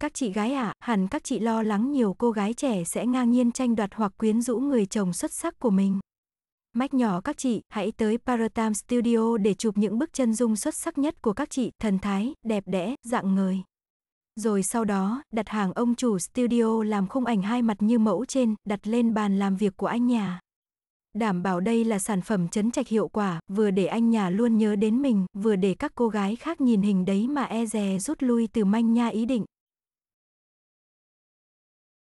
Các chị gái ạ, à, hẳn các chị lo lắng nhiều cô gái trẻ sẽ ngang nhiên tranh đoạt hoặc quyến rũ người chồng xuất sắc của mình. Mách nhỏ các chị, hãy tới Paratam Studio để chụp những bức chân dung xuất sắc nhất của các chị, thần thái, đẹp đẽ, dạng người. Rồi sau đó, đặt hàng ông chủ studio làm khung ảnh hai mặt như mẫu trên, đặt lên bàn làm việc của anh nhà. Đảm bảo đây là sản phẩm chấn trạch hiệu quả, vừa để anh nhà luôn nhớ đến mình, vừa để các cô gái khác nhìn hình đấy mà e dè rút lui từ manh nha ý định.